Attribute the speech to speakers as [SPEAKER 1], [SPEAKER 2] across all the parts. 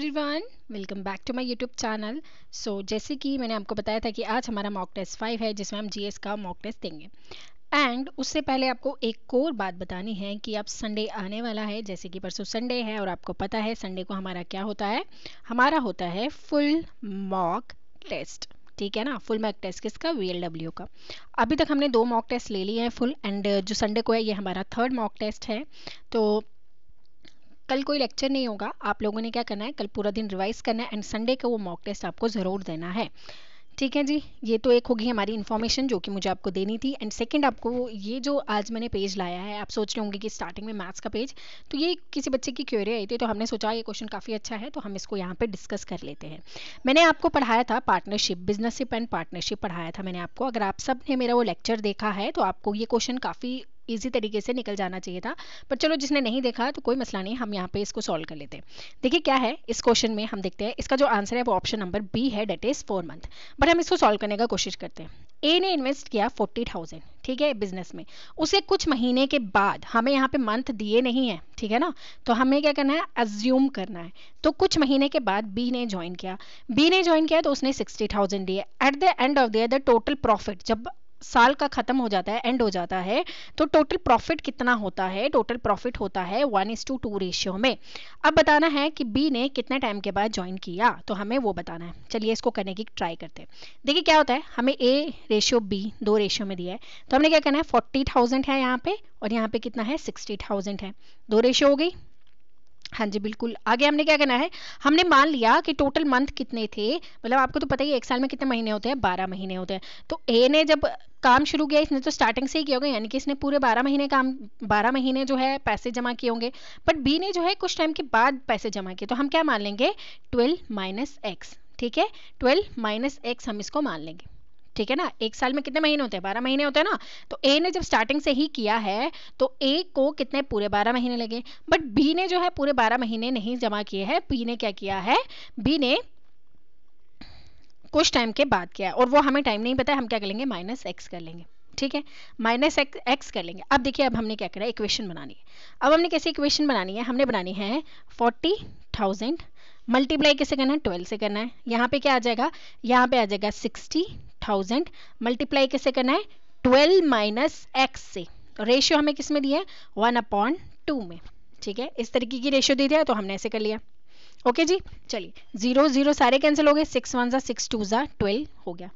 [SPEAKER 1] Everyone welcome back to my YouTube channel so जैसे कि मैंने आपको बताया था कि आज हमारा मॉक टेस्ट फाइव है जिसमें हम जीएस का मॉक टेस्ट देंगे एंड उससे पहले आपको एक और बात बतानी है कि अब संडे आने वाला है जैसे कि परसों संडे है और आपको पता है संडे को हमारा क्या होता है हमारा होता है फुल मॉक टेस्ट ठीक है ना फुल मॉक टेस्ट किसका वी का अभी तक हमने दो मॉक टेस्ट ले लिए हैं फुल एंड जो संडे को है ये हमारा थर्ड मॉक टेस्ट है तो कल कोई लेक्चर नहीं होगा आप लोगों ने क्या करना है कल पूरा दिन रिवाइज करना है एंड संडे का वो मॉक टेस्ट आपको ज़रूर देना है ठीक है जी ये तो एक होगी हमारी इन्फॉर्मेशन जो कि मुझे आपको देनी थी एंड सेकंड आपको ये जो आज मैंने पेज लाया है आप सोच रहे होंगे कि स्टार्टिंग में मैथ्स का पेज तो ये किसी बच्चे की क्यूरी आई थी तो हमने सोचा ये क्वेश्चन काफ़ी अच्छा है तो हम इसको यहाँ पे डिस्कस कर लेते हैं मैंने आपको पढ़ाया था पार्टनरशिप बिजनेसशिप एंड पार्टनरशिप पढ़ाया था मैंने आपको अगर आप सब ने मेरा वो लेक्चर देखा है तो आपको ये क्वेश्चन काफ़ी ईजी तरीके से निकल जाना चाहिए था पर चलो जिसने नहीं देखा तो कोई मसला नहीं हम यहाँ पे इसको सॉल्व कर लेते हैं देखिए क्या है इस क्वेश्चन में हम देखते हैं इसका जो आंसर है वो ऑप्शन नंबर बी है that is four month but हम इसको सॉल्व करने का कोशिश करते हैं ए ने इन्वेस्ट किया फोर्टी थाउजेंड ठीक है बिजनेस में उसे कुछ महीने के बाद हमें यहाँ पे मंथ दिए नहीं है ठीक है ना तो हमें क्या करना है अज्यूम करना है तो कुछ महीने के बाद बी ने ज्वाइन किया बी ने ज्वाइन किया तो उसने सिक्सटी थाउजेंड दिए at the end of the the total profit जब साल का ख़त्म हो जाता है एंड हो जाता है तो टोटल प्रॉफिट कितना होता है टोटल प्रॉफिट होता है one is two two ratio में अब बताना है कि बी ने कितने टाइम के बाद ज्वाइन किया तो हमें वो बताना है चलिए इसको करने की ट्राई करते हैं देखिए क्या होता है हमें ए रेशियो बी दो रेशियो में दिया है तो हमने क्या करना है फोर्टी थाउजेंड है यहाँ पे और यहाँ पे कितना है सिक्सटी थाउजेंड है दो रेशियो हो गई हाँ जी बिल्कुल आगे हमने क्या करना है हमने मान लिया कि टोटल मंथ कितने थे मतलब आपको तो पता ही एक साल में कितने महीने होते हैं बारह महीने होते हैं तो ए ने जब काम शुरू किया इसने तो स्टार्टिंग से ही किया होगा यानी कि इसने पूरे बारह महीने काम बारह महीने जो है पैसे जमा किए होंगे बट बी ने जो है कुछ टाइम के बाद पैसे जमा किए तो हम क्या मान लेंगे ट्वेल्व माइनस एक्स ठीक है ट्वेल्व माइनस एक्स हम इसको मान लेंगे ठीक है ना एक साल में कितने महीने होते हैं बारह महीने होते हैं ना तो ए ने जब स्टार्टिंग से ही किया है तो ए को कितने पूरे बारह महीने लगे बट बी ने जो है पूरे बारह महीने नहीं जमा किए हैं बी ने क्या किया है बी ने कुछ टाइम के बाद किया और वो हमें टाइम नहीं पता है हम क्या करेंगे माइनस एक्स कर लेंगे ठीक है माइनस एक्स कर लेंगे अब देखिए अब हमने क्या करा इक्वेशन बनानी है अब हमने कैसे इक्वेशन बनानी है हमने बनानी है फोर्टी थाउजेंड मल्टीप्लाई कैसे करना है ट्वेल्व से करना है यहाँ पे क्या आ जाएगा यहाँ पे आ जाएगा सिक्सटी थाउजेंड मल्टीप्लाई कैसे करना है ट्वेल्व माइनस एक्स से रेशियो तो हमें किस में दिया है वन अपॉन टू में ठीक है इस तरीके की रेशियो दी दिया तो हमने ऐसे कर लिया ओके जी चलिए जीरो जीरो सारे कैंसिल हो गए सिक्स वन ज़ा सिक्स टू ज़ा ट्वेल्व हो गया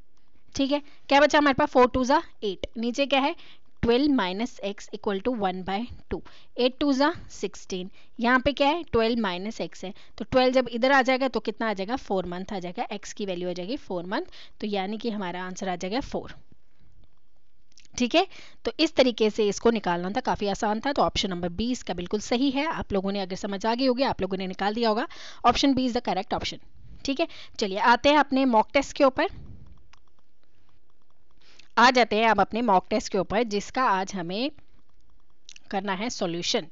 [SPEAKER 1] ठीक है क्या बचा हमारे पास फोर टू ज़ा एट नीचे क्या है twelve minus X equal to one by two eight two ज़ा सिक्सटीन यहाँ पे क्या है ट्वेल्व माइनस एक्स है तो ट्वेल्व जब इधर आ जाएगा तो कितना आ जाएगा फोर मंथ आ जाएगा एक्स की वैल्यू आ जाएगी फोर मंथ तो यानी कि हमारा आंसर आ जाएगा फोर ठीक है तो इस तरीके से इसको निकालना था काफ़ी आसान था तो ऑप्शन नंबर बी इसका बिल्कुल सही है आप लोगों ने अगर समझ आ गई होगी आप लोगों ने निकाल दिया होगा option B is the correct option ठीक है चलिए आते हैं अपने मॉक टेस्ट के ऊपर आ जाते हैं आप अपने मॉक टेस्ट के ऊपर जिसका आज हमें करना है सॉल्यूशन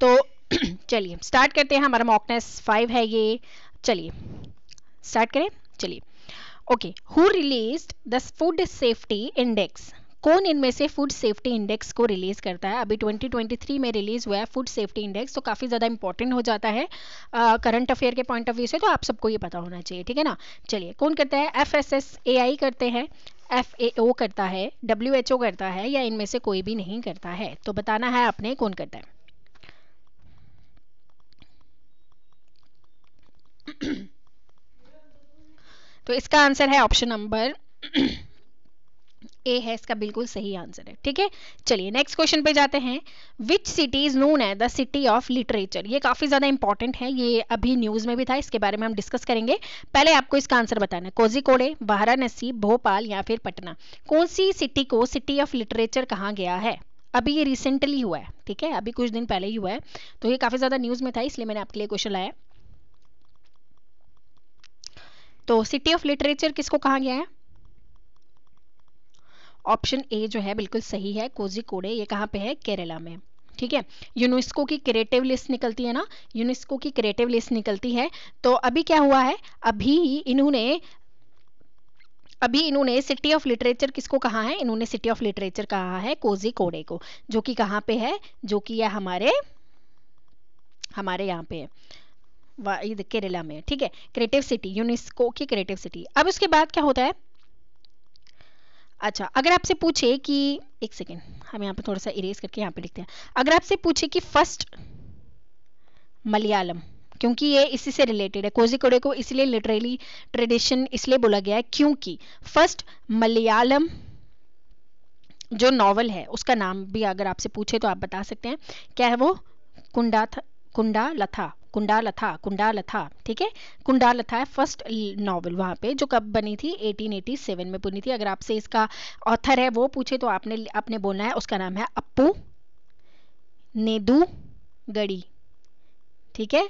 [SPEAKER 1] तो चलिए स्टार्ट करते हैं हमारा मॉक टेस्ट फाइव है ये चलिए स्टार्ट करें चलिए okay who release the food safety index कौन इनमें से फूड सेफ्टी इंडेक्स को रिलीज करता है अभी 2023 में रिलीज हुआ है फूड सेफ्टी इंडेक्स तो काफ़ी ज़्यादा इंपॉर्टेंट हो जाता है करंट अफेयर के पॉइंट ऑफ व्यू से तो आप सबको ये पता होना चाहिए ठीक है ना चलिए कौन करता है F S S A I करते हैं एफ ए ओ करता है डब्ल्यू एच ओ करता है या इनमें से कोई भी नहीं करता है तो बताना है आपने कौन करता है तो इसका आंसर है ऑप्शन नंबर ए है इसका बिल्कुल सही आंसर है ठीक है चलिए नेक्स्ट क्वेश्चन पे जाते हैं विच सिटी इज नोन है द सिटी ऑफ लिटरेचर ये काफी ज्यादा इंपॉर्टेंट है ये अभी न्यूज में भी था इसके बारे में हम डिस्कस करेंगे पहले आपको इसका आंसर बताना है कोजिकोड़े वाराणसी भोपाल या फिर पटना कौन सी सिटी को सिटी ऑफ लिटरेचर कहा गया है अभी ये रिसेंटली हुआ है ठीक है अभी कुछ दिन पहले ही हुआ है तो ये काफी ज्यादा न्यूज में था इसलिए मैंने आपके लिए क्वेश्चन लाया तो सिटी ऑफ लिटरेचर किसको कहा गया है ऑप्शन ए जो है बिल्कुल सही है कोजिकोड़े ये कहाँ पे है केरला में ठीक है यूनेस्को की क्रिएटिव लिस्ट निकलती है ना यूनेस्को की क्रिएटिव लिस्ट निकलती है तो अभी क्या हुआ है अभी इन्होंने अभी इन्होंने सिटी ऑफ लिटरेचर किसको कहा है इन्होंने सिटी ऑफ लिटरेचर कहा है कोजी कोडे को जो कि कहाँ पे है जो कि यह हमारे हमारे यहाँ पे है केरला में ठीक है क्रिएटिव सिटी यूनेस्को की क्रिएटिव सिटी अब उसके बाद क्या होता है अच्छा अगर आपसे पूछे कि एक सेकेंड हम यहाँ पे थोड़ा सा इरेज करके यहाँ पे लिखते हैं अगर आपसे पूछे कि फर्स्ट मलयालम क्योंकि ये इसी से रिलेटेड है कोजिकोडे को इसलिए लिटरेली ट्रेडिशन इसलिए बोला गया है क्योंकि फर्स्ट मलयालम जो नॉवल है उसका नाम भी अगर आपसे पूछे तो आप बता सकते हैं क्या है वो कुंडा था कुंडा लथा कुंडालथा कुंडालथा ठीक है कुंडालथा है फर्स्ट नॉवल वहां पे जो कब बनी थी 1887 में बनी थी अगर आपसे इसका ऑथर है वो पूछे तो आपने आपने बोलना है उसका नाम है अप्पू नेदू गड़ी ठीक है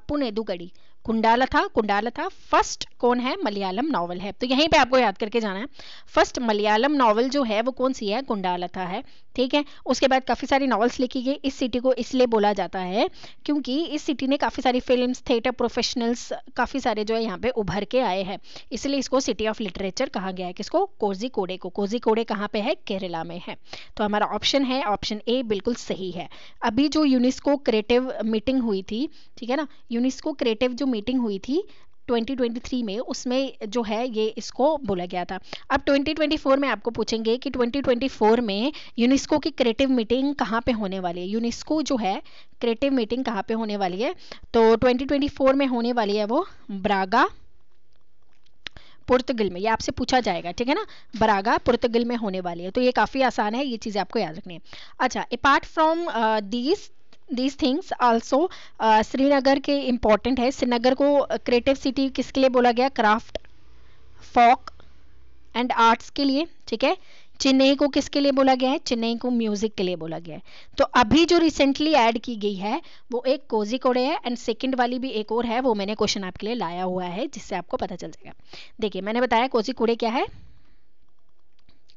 [SPEAKER 1] अप्पू नेदू गड़ी कुंडाला था कुंडाला था फर्स्ट कौन है मलयालम नॉवल है तो यहीं पे आपको याद करके जाना है फर्स्ट मलयालम नॉवल जो है वो कौन सी है कुंडाला था है ठीक है उसके बाद काफ़ी सारी नॉवल्स लिखी गई इस सिटी को इसलिए बोला जाता है क्योंकि इस सिटी ने काफ़ी सारी फिल्म्स थिएटर प्रोफेशनल्स काफ़ी सारे जो है यहाँ पे उभर के आए हैं इसलिए इसको सिटी ऑफ लिटरेचर कहा गया है किसको कोजी कोडे को कोजी कोडे कहाँ पे है केरला में है तो हमारा ऑप्शन है ऑप्शन ए बिल्कुल सही है अभी जो यूनिस्को क्रिएटिव मीटिंग हुई थी ठीक है ना यूनिस्को क्रिएटिव जो मीटिंग हुई थी 2023 में उसमें जो है ये इसको बोला गया था अब 2024 में आपको पूछेंगे कि 2024 में यूनेस्को की क्रिएटिव मीटिंग कहाँ पे होने वाली है यूनेस्को जो है क्रिएटिव मीटिंग कहाँ पे होने वाली है तो 2024 में होने वाली है वो ब्रागा पुर्तगाल में ये आपसे पूछा जाएगा ठीक है ना बरागा पुर्तगाल में होने वाली है तो ये काफ़ी आसान है ये चीज़ें आपको याद रखनी है अच्छा apart from these these things also Srinagar के इंपॉर्टेंट है श्रीनगर को क्रिएटिव सिटी किसके लिए बोला गया क्राफ्ट फॉक एंड आर्ट्स के लिए ठीक है चेन्नई को किसके लिए बोला गया है चेन्नई को म्यूजिक के लिए बोला गया है तो अभी जो रिसेंटली ऐड की गई है वो एक कोजी कोड़े है एंड सेकंड वाली भी एक और है वो मैंने क्वेश्चन आपके लिए लाया हुआ है जिससे आपको पता चल जाएगा देखिए मैंने बताया कोजी कोड़े क्या है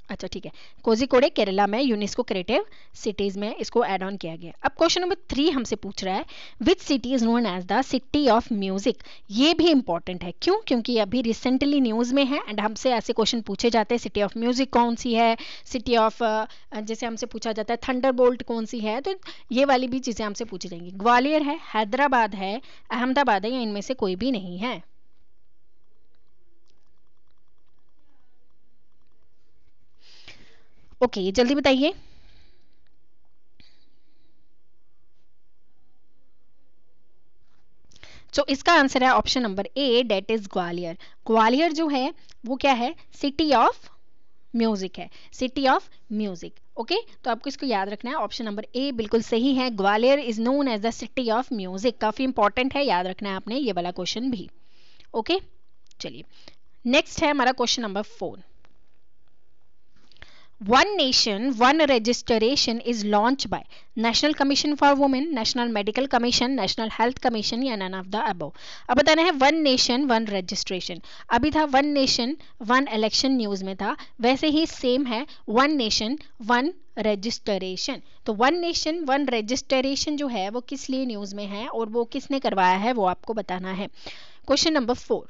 [SPEAKER 1] अच्छा ठीक है कोजिकोडे केरला में यूनेस्को क्रिएटिव सिटीज में इसको एड ऑन किया गया अब क्वेश्चन नंबर थ्री हमसे पूछ रहा है which city is known as the city of music ये भी इंपॉर्टेंट है क्यों क्योंकि अभी रिसेंटली न्यूज में है एंड हमसे ऐसे क्वेश्चन पूछे जाते हैं सिटी ऑफ म्यूजिक कौन सी है सिटी ऑफ जैसे हमसे पूछा जाता है थंडर कौन सी है तो ये वाली भी चीजें हमसे पूछी जाएंगी ग्वालियर है हैदराबाद है अहमदाबाद है या इनमें से कोई भी नहीं है ओके जल्दी बताइए तो so, इसका आंसर है option number A that is Gwalior Gwalior जो है वो क्या है सिटी ऑफ म्यूजिक है सिटी ऑफ म्यूजिक ओके तो आपको इसको याद रखना है ऑप्शन नंबर ए बिल्कुल सही है Gwalior is known as the city of music काफी इंपॉर्टेंट है याद रखना है आपने ये वाला क्वेश्चन भी ओके okay? चलिए नेक्स्ट है हमारा question number four One Nation, One Registration is launched by National Commission for Women, National Medical Commission, National Health Commission या none of the above. अब बताना है One Nation, One Registration. अभी था One Nation, One Election news में था वैसे ही सेम है One Nation, One रजिस्ट्रेशन तो वन नेशन वन रजिस्ट्रेशन जो है वो किस लिए न्यूज़ में है और वो किसने करवाया है वो आपको बताना है क्वेश्चन नंबर फोर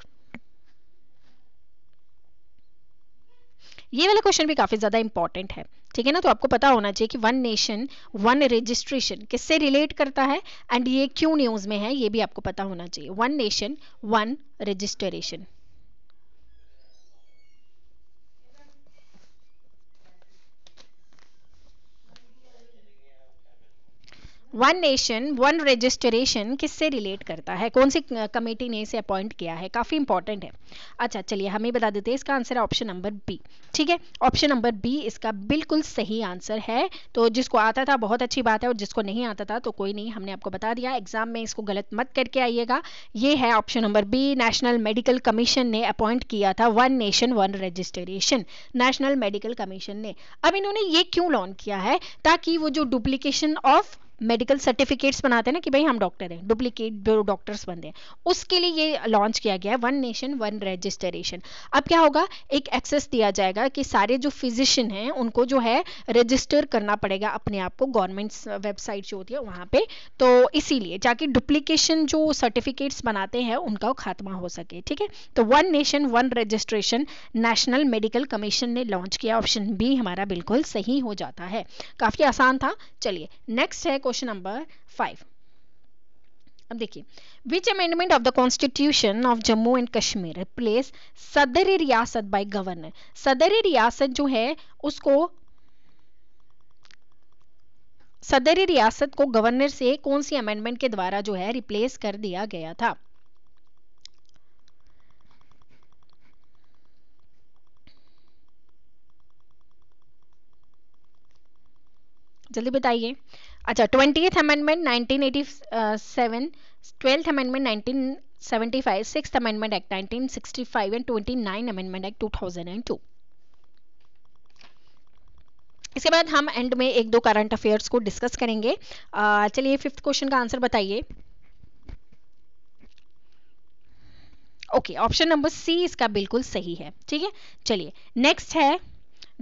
[SPEAKER 1] ये वाला क्वेश्चन भी काफ़ी ज़्यादा इंपॉर्टेंट है ठीक है ना तो आपको पता होना चाहिए कि वन नेशन वन रजिस्ट्रेशन किससे रिलेट करता है एंड ये क्यों न्यूज़ में है ये भी आपको पता होना चाहिए one nation one registration one nation one registration किससे रिलेट करता है कौन सी कमेटी ने इसे अपॉइंट किया है काफ़ी इंपॉर्टेंट है अच्छा चलिए हमें बता देते हैं इसका आंसर है ऑप्शन नंबर बी ठीक है ऑप्शन नंबर बी इसका बिल्कुल सही आंसर है तो जिसको आता था बहुत अच्छी बात है और जिसको नहीं आता था तो कोई नहीं हमने आपको बता दिया एग्जाम में इसको गलत मत करके आइएगा ये है option number B National Medical Commission ने अपॉइंट किया था one nation one registration National Medical Commission ने अब इन्होंने ये क्यों लॉन्च किया है ताकि वो जो डुप्लीकेशन ऑफ मेडिकल सर्टिफिकेट्स बनाते हैं ना कि भाई हम डॉक्टर हैं डुप्लीकेट डॉक्टर्स बनते हैं उसके लिए ये लॉन्च किया गया है वन नेशन वन रजिस्ट्रेशन अब क्या होगा एक एक्सेस दिया जाएगा कि सारे जो फिजिशियन हैं उनको जो है रजिस्टर करना पड़ेगा अपने आप को गवर्नमेंट वेबसाइट जो होती है वहाँ पे तो इसीलिए ताकि डुप्लीकेशन जो सर्टिफिकेट्स बनाते हैं उनका खात्मा हो सके ठीक है तो one nation one registration National Medical Commission ने लॉन्च किया ऑप्शन बी हमारा बिल्कुल सही हो जाता है काफ़ी आसान था चलिए नेक्स्ट है क्वेश्चन नंबर फाइव अब देखिए which amendment of the constitution of Jammu and Kashmir place सदर रियासत बाय गवर्नर सदर रियासत जो है उसको सदर रियासत को गवर्नर से कौन सी अमेंडमेंट के द्वारा जो है रिप्लेस कर दिया गया था जल्दी बताइए अच्छा twentieth amendment nineteen eighty seven twelfth amendment nineteen seventy five six amendment act nineteen sixty five and twenty nine amendment act two thousand and two इसके बाद हम एंड में एक दो करंट अफेयर्स को डिस्कस करेंगे चलिए फिफ्थ क्वेश्चन का आंसर बताइए ओके ऑप्शन नंबर सी इसका बिल्कुल सही है ठीक है चलिए नेक्स्ट है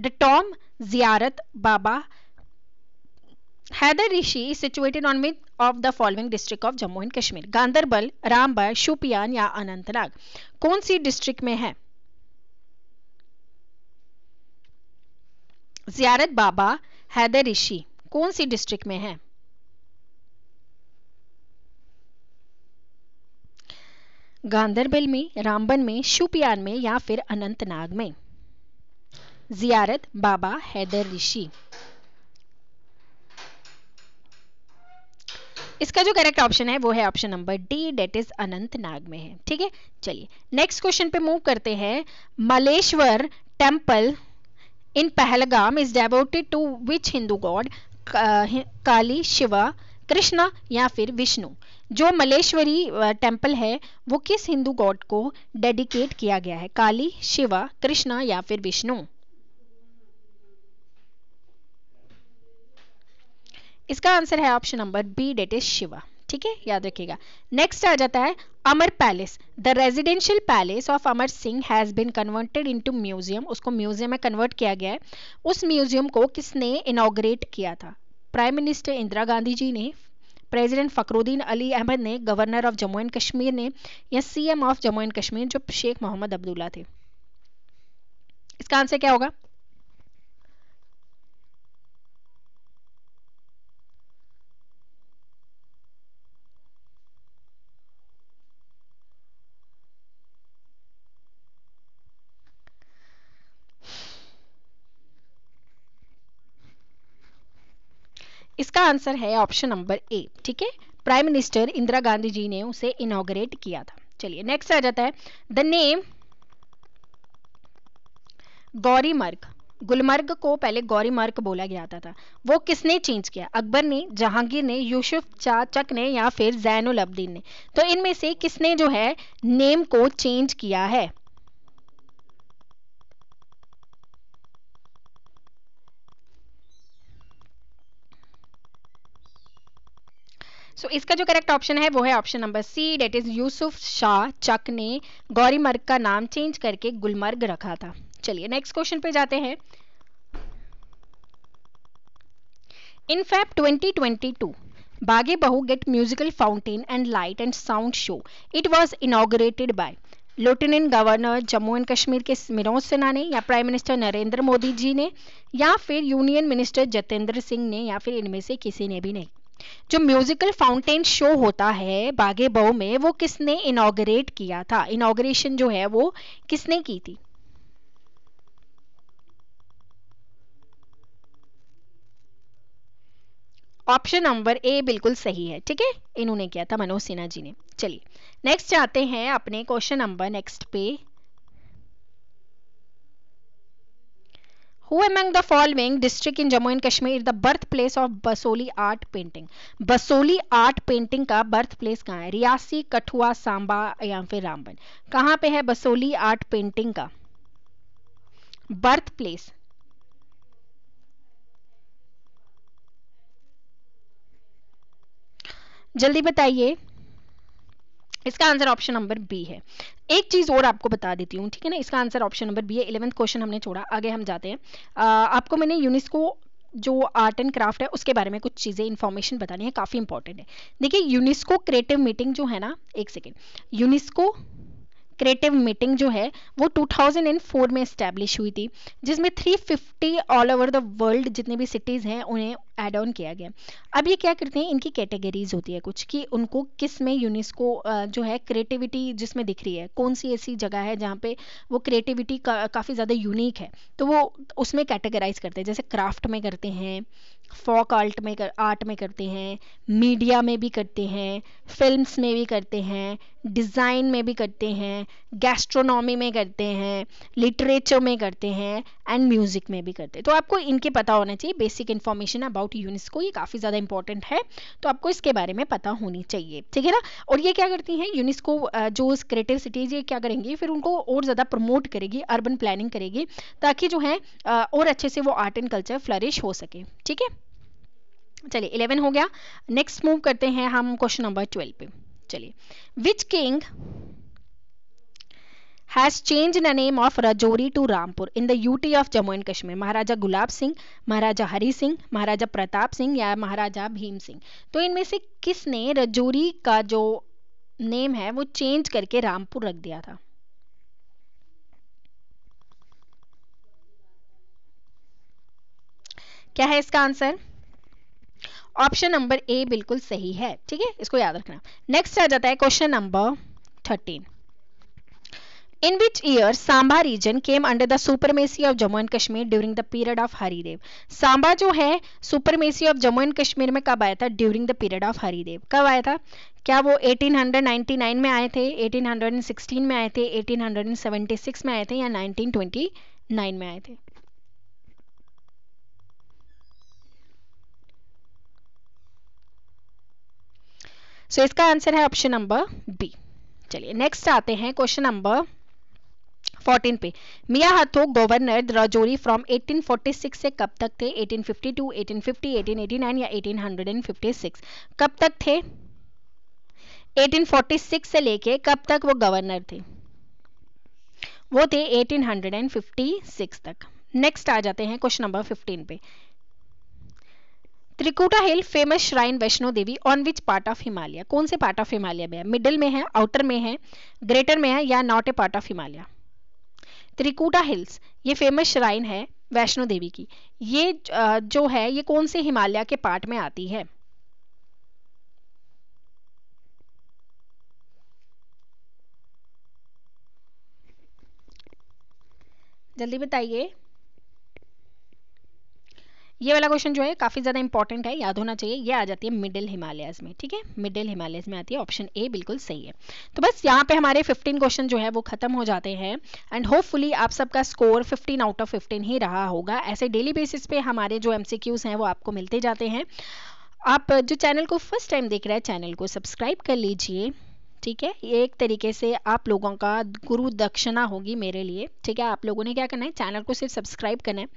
[SPEAKER 1] the tomb Ziyarat Baba Rishi is situated on with of the following district of Jammu and Kashmir Ganderbal Ramban Shopian या अनंतनाग कौन सी डिस्ट्रिक्ट में है जियारत बाबा हैदर ऋषि कौन सी डिस्ट्रिक्ट में है गांधरबल में रामबन में शुपियान में या फिर अनंतनाग में जियारत बाबा हैदर ऋषि इसका जो करेक्ट ऑप्शन है वो है option number D that is Anantnag में है ठीक है चलिए नेक्स्ट क्वेश्चन पे मूव करते हैं Maleshwar temple in Pahalgam is devoted to which Hindu god Kali Shiva Krishna या फिर विष्णु जो मलेश्वरी टेम्पल है वो किस हिंदू गॉड को डेडिकेट किया गया है काली शिवा कृष्णा या फिर विष्णु इसका आंसर है option number B that is Shiva ठीक है याद रखिएगा नेक्स्ट आ जाता है Amar palace the residential palace of Amar Singh has been converted into museum उसको म्यूजियम में कन्वर्ट किया गया है उस म्यूजियम को किसने इनाग्रेट किया था प्राइम मिनिस्टर इंदिरा गांधी जी ने प्रेसिडेंट फकरुद्दीन अली अहमद ने governor of Jammu and Kashmir ने या CM of Jammu and Kashmir जो शेख मोहम्मद अब्दुल्ला थे इसका आंसर क्या होगा इसका आंसर है ऑप्शन नंबर ए ठीक है प्राइम मिनिस्टर इंदिरा गांधी जी ने उसे इनोग्रेट किया था चलिए नेक्स्ट आ जाता है द नेम गौरीमर्ग गुलमर्ग को पहले गौरीमर्ग बोला गया था, था वो किसने चेंज किया अकबर ने जहांगीर ने यूसुफ चाचक ने या फिर उल अब्दीन ने तो इनमें से किसने जो है नेम को चेंज किया है सो इसका जो करेक्ट ऑप्शन है वो है option number C that is Yusuf Shah Chak ने गौरीमर्ग का नाम चेंज करके गुलमर्ग रखा था चलिए नेक्स्ट क्वेश्चन पे जाते हैं इन fap 2022 Bagh e Bahu gate musical fountain and light and sound show it was inaugurated by lieutenant governor Jammu and Kashmir के मनोज सिन्हा ने या प्राइम मिनिस्टर नरेंद्र मोदी जी ने या फिर यूनियन मिनिस्टर जतेंद्र सिंह ने या फिर इनमें से किसी ने भी नहीं जो म्यूजिकल फाउंटेन शो होता है बागे बहु में वो किसने इनोग्रेट किया था इनोग्रेशन जो है वो किसने की थी ऑप्शन नंबर ए बिल्कुल सही है ठीक है इन्होंने किया था मनोज सिन्हा जी ने चलिए नेक्स्ट आते हैं अपने क्वेश्चन नंबर नेक्स्ट पे who among the following district in Jammu and Kashmir the birth place of Basohli art painting Basohli art painting का बर्थ प्लेस कहाँ है रियासी कठुआ सांबा या फिर रामबन कहाँ पे है बसोली आर्ट पेंटिंग का बर्थ प्लेस जल्दी बताइए इसका आंसर ऑप्शन नंबर बी है एक चीज़ और आपको बता देती हूँ ठीक है ना इसका आंसर ऑप्शन नंबर बी है इलेवंथ क्वेश्चन हमने छोड़ा आगे हम जाते हैं आपको मैंने यूनिस्को जो आर्ट एंड क्राफ्ट है उसके बारे में कुछ चीज़ें इन्फॉर्मेशन बतानी है काफ़ी इंपॉर्टेंट है देखिए यूनिस्को क्रिएटिव मीटिंग जो है ना एक सेकेंड यूनिस्को क्रिएटिव मीटिंग जो है वो 2004 में इस्टेब्लिश हुई थी जिसमें 350 ऑल ओवर द वर्ल्ड जितने भी सिटीज़ हैं उन्हें एड ऑन किया गया अब ये क्या करते हैं इनकी कैटेगरीज होती है कुछ कि उनको किस में यूनेस्को जो है क्रिएटिविटी जिसमें दिख रही है कौन सी ऐसी जगह है जहाँ पे वो क्रिएटिविटी का, काफ़ी ज़्यादा यूनिक है तो वो उसमें कैटेगराइज करते हैं जैसे क्राफ्ट में करते हैं फोक आर्ट में कर आर्ट में करते हैं मीडिया में भी करते हैं फिल्म्स में भी करते हैं डिज़ाइन में भी करते हैं गैस्ट्रोनॉमी में करते हैं लिटरेचर में करते हैं एंड म्यूज़िक में भी करते हैं तो आपको इनके पता होना चाहिए basic information about about UNESCO ये काफ़ी ज़्यादा इंपॉर्टेंट है तो आपको इसके बारे में पता होनी चाहिए ठीक है ना और ये क्या करती हैं यूनेस्को जो क्रिएटिव सिटीज़ ये क्या करेंगी फिर उनको और ज़्यादा प्रमोट करेगी अर्बन प्लानिंग करेगी ताकि जो है और अच्छे से वो आर्ट एंड कल्चर फ्लरिश हो सके ठीक है चलिए इलेवन हो गया नेक्स्ट मूव करते हैं हम क्वेश्चन नंबर ट्वेल्व पे चलिए which king has changed the name of Rajouri to Rampur in the UT of Jammu and Kashmir. Maharaja Gulab Singh, Maharaja Hari Singh, Maharaja Pratap Singh या महाराजा भीम सिंह तो इनमें से किसने रजौरी का जो नेम है वो चेंज करके रामपुर रख दिया था क्या है इसका आंसर ऑप्शन नंबर ए बिल्कुल सही है ठीक है इसको याद रखना नेक्स्ट आ जाता है question number thirteen In which year Samba region came under the supremacy of Jammu and Kashmir during the period of Haridev? Samba जो है supremacy of Jammu and Kashmir में कब आया था during the period of Haridev? कब आया था क्या वो 1899 में आए थे 1816 में आए थे 1876 में आए थे या 1929 में आए थे सो so, इसका आंसर है ऑप्शन नंबर बी चलिए नेक्स्ट आते हैं क्वेश्चन नंबर 14 पे मिया हथो गवर्नर राजौरी फ्रॉम 1846 से कब तक थे 1852, 1850, 1889 या 1856 कब तक थे 1846 से लेके कब तक वो गवर्नर थे वो थे 1856 तक नेक्स्ट आ जाते हैं क्वेश्चन नंबर 15 पे Trikuta hill famous shrine Vaishno Devi on which part of Himalaya कौन से पार्ट ऑफ हिमालय में है मिडिल में है आउटर में है ग्रेटर में है या not a part of Himalaya Trikuta hills ये फेमस श्राइन है वैष्णो देवी की ये जो है ये कौन से हिमालय के पार्ट में आती है जल्दी बताइए ये वाला क्वेश्चन जो है काफ़ी ज़्यादा इंपॉर्टेंट है याद होना चाहिए ये आ जाती है मिडिल हिमालयस में ठीक है मिडिल हिमालयस में आती है ऑप्शन ए बिल्कुल सही है तो बस यहाँ पे हमारे 15 क्वेश्चन जो है वो खत्म हो जाते हैं एंड होपफुली आप सबका स्कोर 15 आउट ऑफ 15 ही रहा होगा ऐसे डेली बेसिस पे हमारे जो एम हैं वो आपको मिलते जाते हैं आप जो चैनल को फर्स्ट टाइम देख रहे हैं चैनल को सब्सक्राइब कर लीजिए ठीक है एक तरीके से आप लोगों का गुरु दक्षिणा होगी मेरे लिए ठीक है आप लोगों ने क्या करना है चैनल को सिर्फ सब्सक्राइब करना है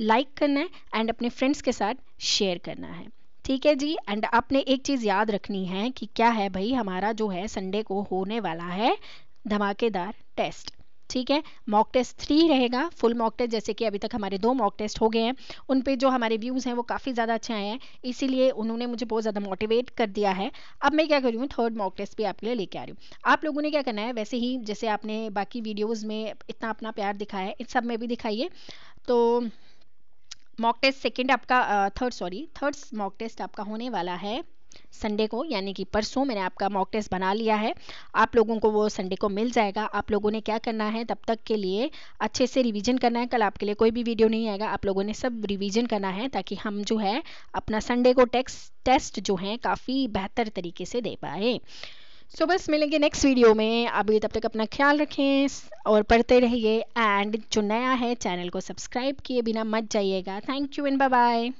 [SPEAKER 1] लाइक करना है एंड अपने फ्रेंड्स के साथ शेयर करना है ठीक है जी एंड आपने एक चीज़ याद रखनी है कि क्या है भाई हमारा जो है संडे को होने वाला है धमाकेदार टेस्ट ठीक है मॉक टेस्ट थ्री रहेगा फुल मॉक टेस्ट जैसे कि अभी तक हमारे दो मॉक टेस्ट हो गए हैं उन पे जो हमारे व्यूज़ हैं वो काफ़ी ज़्यादा अच्छे आए हैं इसीलिए उन्होंने मुझे बहुत ज़्यादा मोटिवेट कर दिया है अब मैं क्या कर रही हूँ थर्ड मॉक टेस्ट भी आपके लिए लेके आ रही हूँ आप लोगों ने क्या करना है वैसे ही जैसे आपने बाकी वीडियोज़ में इतना अपना प्यार दिखाया है इन सब में भी दिखाइए तो मॉक टेस्ट सेकेंड आपका third sorry third mock test आपका होने वाला है संडे को यानी कि परसों मैंने आपका मॉक टेस्ट बना लिया है आप लोगों को वो संडे को मिल जाएगा आप लोगों ने क्या करना है तब तक के लिए अच्छे से रिवीजन करना है कल आपके लिए कोई भी वीडियो नहीं आएगा आप लोगों ने सब रिवीजन करना है ताकि हम जो है अपना संडे को टेक्स टेस्ट जो है काफ़ी बेहतर तरीके से दे पाए सो बस मिलेंगे नेक्स्ट वीडियो में अभी तब तक अपना ख्याल रखें और पढ़ते रहिए एंड जो नया है चैनल को सब्सक्राइब किए बिना मत जाइएगा thank you and bye bye